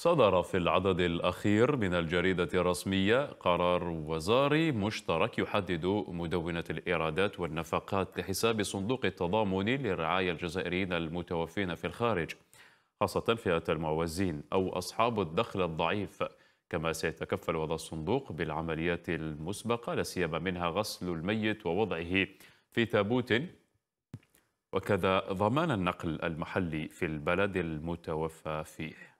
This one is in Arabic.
صدر في العدد الأخير من الجريدة الرسمية قرار وزاري مشترك يحدد مدونة الإيرادات والنفقات لحساب صندوق التضامن للرعاية الجزائريين المتوفين في الخارج خاصة فئة المعوزين أو أصحاب الدخل الضعيف كما سيتكفل هذا الصندوق بالعمليات المسبقة لسيما منها غسل الميت ووضعه في تابوت وكذا ضمان النقل المحلي في البلد المتوفى فيه